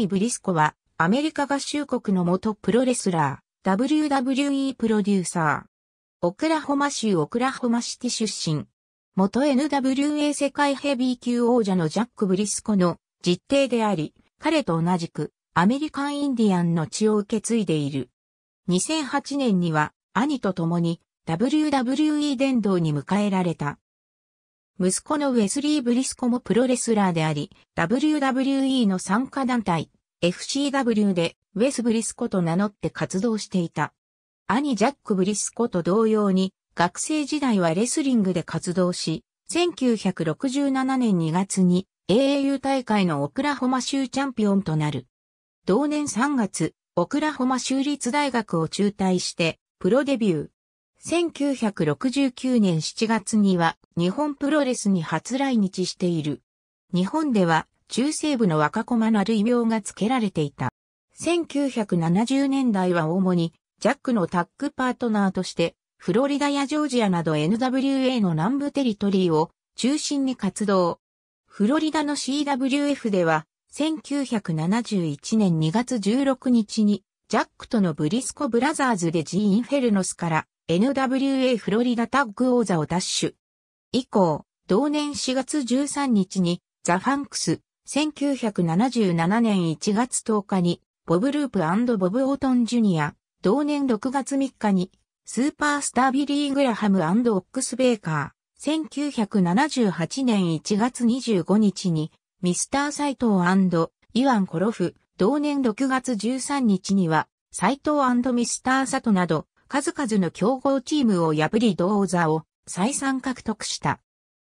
ティ・ブリスコは、アメリカ合衆国の元プロレスラー、WWE プロデューサー。オクラホマ州オクラホマシティ出身。元 NWA 世界ヘビー級王者のジャック・ブリスコの実弟であり、彼と同じくアメリカン・インディアンの血を受け継いでいる。2008年には兄と共に WWE 殿堂に迎えられた。息子のウェスリー・ブリスコもプロレスラーであり、WWE の参加団体、FCW でウェス・ブリスコと名乗って活動していた。兄ジャック・ブリスコと同様に、学生時代はレスリングで活動し、1967年2月に AAU 大会のオクラホマ州チャンピオンとなる。同年3月、オクラホマ州立大学を中退して、プロデビュー。1969年7月には日本プロレスに初来日している。日本では中西部の若駒なる異名が付けられていた。1970年代は主にジャックのタッグパートナーとしてフロリダやジョージアなど NWA の南部テリトリーを中心に活動。フロリダの CWF では1971年2月16日にジャックとのブリスコブラザーズで G インフェルノスから NWA フロリダタッグ王座を奪取。以降、同年4月13日にザ・ファンクス、1977年1月10日にボブ・ループボブ・オートン・ジュニア、同年6月3日にスーパースタービリー・グラハムオックス・ベーカー、1978年1月25日にミスター・サイトーイワン・コロフ、同年6月13日には、サイトーミスター・サトなど、数々の強豪チームを破り銅座を再三獲得した。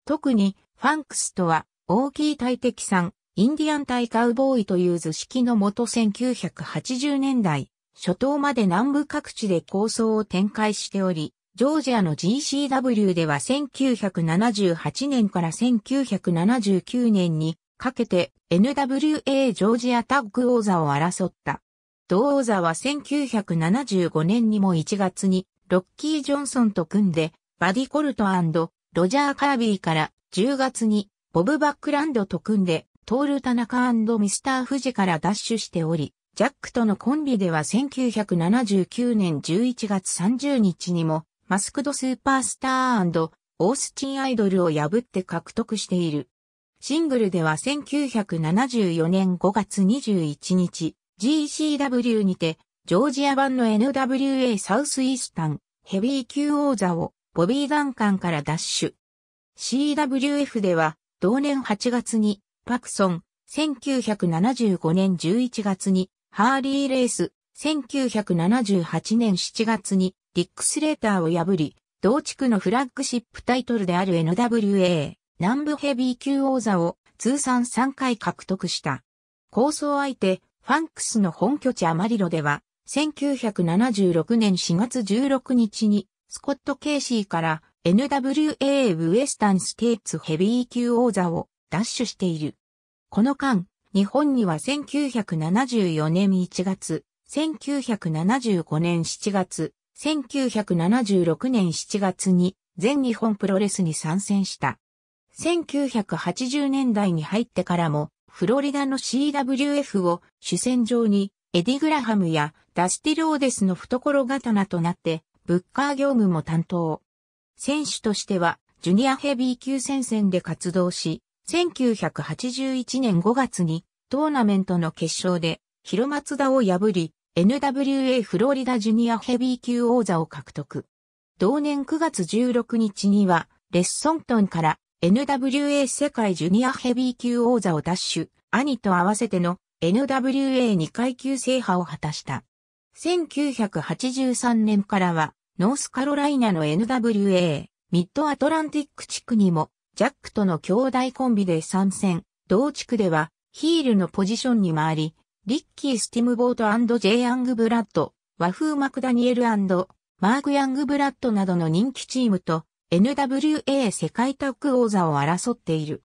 特に、ファンクスとは、大きい大敵さん、インディアン対カウボーイという図式のもと1980年代、初頭まで南部各地で構想を展開しており、ジョージアの GCW では1978年から1979年にかけて NWA ジョージアタッグ王座を争った。同王座は1975年にも1月にロッキー・ジョンソンと組んで、バディ・コルトロジャー・カービーから10月にボブ・バックランドと組んで、トール・タナカミスター・フジからダッシュしており、ジャックとのコンビでは1979年11月30日にも、マスクド・スーパースターオースチン・アイドルを破って獲得している。シングルでは1974年5月21日、GCW にて、ジョージア版の NWA サウスイースタン、ヘビー級王座を、ボビー・ダンカンから奪取。CWF では、同年8月に、パクソン、1975年11月に、ハーリー・レース、1978年7月に、リックスレーターを破り、同地区のフラッグシップタイトルである NWA、南部ヘビー級王座を通算3回獲得した。構想相手、ファンクスの本拠地アマリロでは、1976年4月16日に、スコット・ケイシーから NWA ウエスタンステーツヘビー級王座を奪取している。この間、日本には1974年1月、1975年7月、1976年7月に全日本プロレスに参戦した。1980年代に入ってからもフロリダの CWF を主戦場に、エディ・グラハムやダスティローデスの懐刀となって、ブッカー業務も担当。選手としては、ジュニアヘビー級戦線で活動し、1981年5月にトーナメントの決勝で、広松田を破り、NWA フロリダジュニアヘビー級王座を獲得。同年9月16日には、レッソントンから NWA 世界ジュニアヘビー級王座を奪取、兄と合わせての NWA2 階級制覇を果たした。1983年からは、ノースカロライナの NWA、ミッドアトランティック地区にも、ジャックとの兄弟コンビで参戦、同地区では、ヒールのポジションに回り、リッキー・スティムボート &J・ ヤングブラッド、和風マクダニエルマーク・ヤングブラッドなどの人気チームと、NWA 世界タッグ王座を争っている。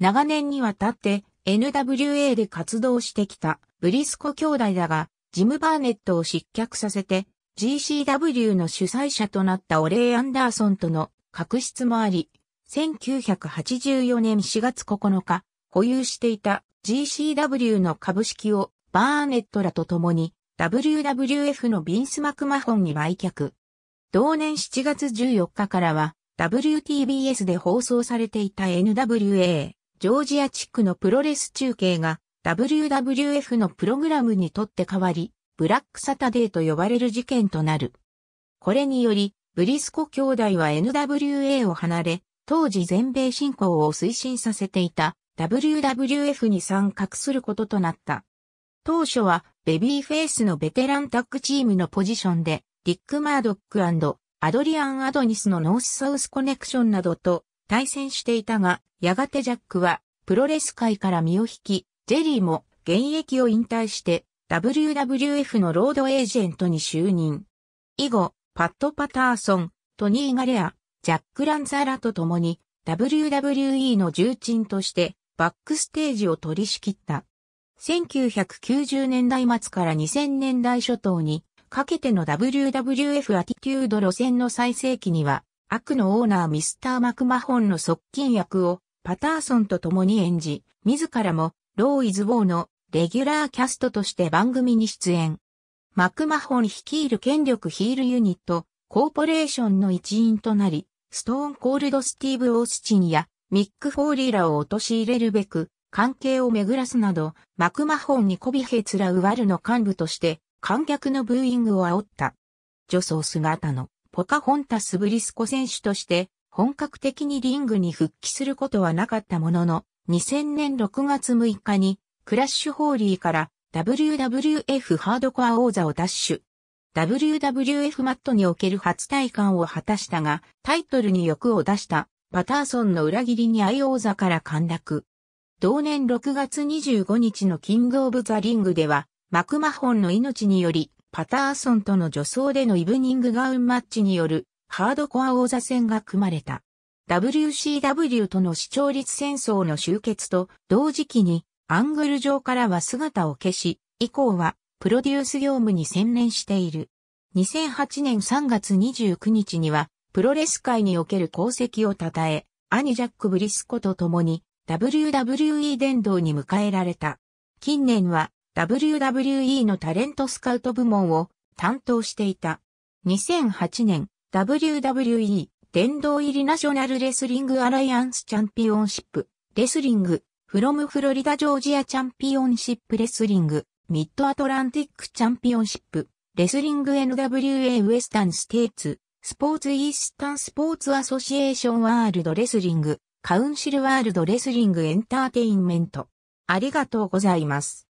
長年にわたって NWA で活動してきたブリスコ兄弟だが、ジム・バーネットを失脚させて GCW の主催者となったオレイ・アンダーソンとの確執もあり、1984年4月9日、保有していた GCW の株式をバーネットらと共に WWF のビンス・マクマホンに売却。同年7月14日からは WTBS で放送されていた NWA、ジョージア地区のプロレス中継が WWF のプログラムにとって変わり、ブラックサタデーと呼ばれる事件となる。これにより、ブリスコ兄弟は NWA を離れ、当時全米振興を推進させていた WWF に参画することとなった。当初はベビーフェイスのベテランタッグチームのポジションで、ディック・マードックアドリアン・アドニスのノース・サウスコネクションなどと対戦していたが、やがてジャックはプロレス界から身を引き、ジェリーも現役を引退して WWF のロードエージェントに就任。以後、パッド・パターソン、トニー・ガレア、ジャック・ランザラと共に WWE の重鎮としてバックステージを取り仕切った。1990年代末から2000年代初頭にかけての WWF アティテュード路線の最盛期には、悪のオーナーミスター・マクマホンの側近役をパターソンと共に演じ、自らもローイズ・ウォーのレギュラーキャストとして番組に出演。マクマホン率いる権力ヒールユニット、コーポレーションの一員となり、ストーン・コールド・スティーブ・オースチンやミック・フォーリーらを陥れるべく、関係を巡らすなど、マクマホンに媚びへつらう悪の幹部として、観客のブーイングを煽った。女装姿のポカホンタスブリスコ選手として本格的にリングに復帰することはなかったものの、2000年6月6日にクラッシュホーリーから WWF ハードコア王座を奪取。WWF マットにおける初体感を果たしたが、タイトルに欲を出したパターソンの裏切りに愛王座から陥落。同年6月25日のキングオブザリングでは、マクマホンの命により、パターソンとの助走でのイブニングガウンマッチによるハードコア王座戦が組まれた。WCW との視聴率戦争の終結と同時期にアングル上からは姿を消し、以降はプロデュース業務に専念している。2008年3月29日にはプロレス界における功績を称え、兄ジャック・ブリスコと共に WWE 殿堂に迎えられた。近年は WWE のタレントスカウト部門を担当していた。2008年、WWE 殿堂入りナショナルレスリングアライアンスチャンピオンシップ、レスリング、フロムフロリダジョージアチャンピオンシップレスリング、ミッドアトランティックチャンピオンシップ、レスリング NWA ウエスタンステーツ、スポーツイースタンスポーツアソシエーションワールドレスリング、カウンシルワールドレスリングエンターテインメント。ありがとうございます。